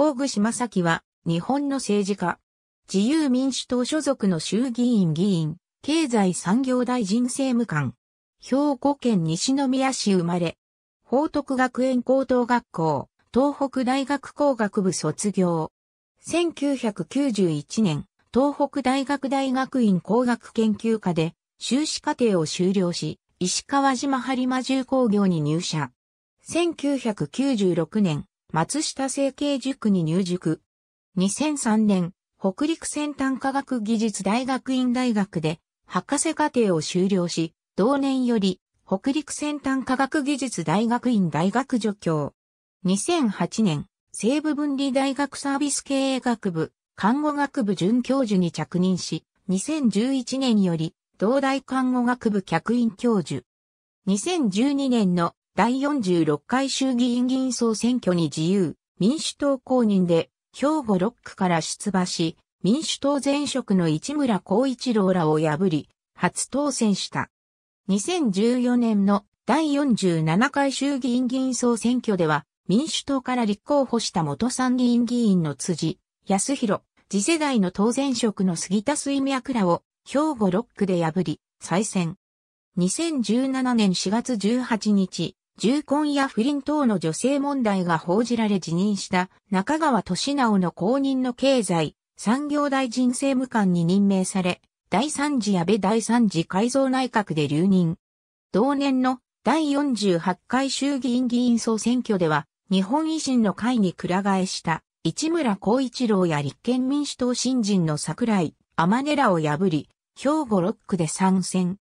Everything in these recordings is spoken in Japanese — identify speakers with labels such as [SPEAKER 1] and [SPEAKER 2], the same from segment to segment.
[SPEAKER 1] 大串正樹は、
[SPEAKER 2] 日本の政治家。自由民主党所属の衆議院議員、経済産業大臣政務官。兵庫県西宮市生まれ。報徳学園高等学校、東北大学工学部卒業。1991年、東北大学大学院工学研究科で、修士課程を修了し、石川島播磨重工業に入社。1996年、松下整形塾に入塾。2003年、北陸先端科学技術大学院大学で博士課程を修了し、同年より北陸先端科学技術大学院大学助教。2008年、西部分離大学サービス経営学部、看護学部准教授に着任し、2011年より、同大看護学部客員教授。2012年の第46回衆議院議員総選挙に自由、民主党公認で、兵庫6区から出馬し、民主党前職の市村光一郎らを破り、初当選した。2014年の第47回衆議院議員総選挙では、民主党から立候補した元参議院議員の辻、康弘、次世代の当前職の杉田水脈らを、兵庫6区で破り、再選。2017年4月18日、重婚や不倫等の女性問題が報じられ辞任した中川俊直の後任の経済、産業大臣政務官に任命され、第三次安倍第三次改造内閣で留任。同年の第48回衆議院議員総選挙では、日本維新の会に倉替えした市村光一郎や立憲民主党新人の桜井、天寺を破り、兵庫6区で参戦。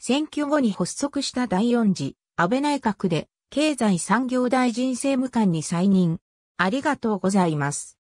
[SPEAKER 2] 選挙後に発足した第4次安倍内閣で経済産業大臣政務官に再任。ありがとうございます。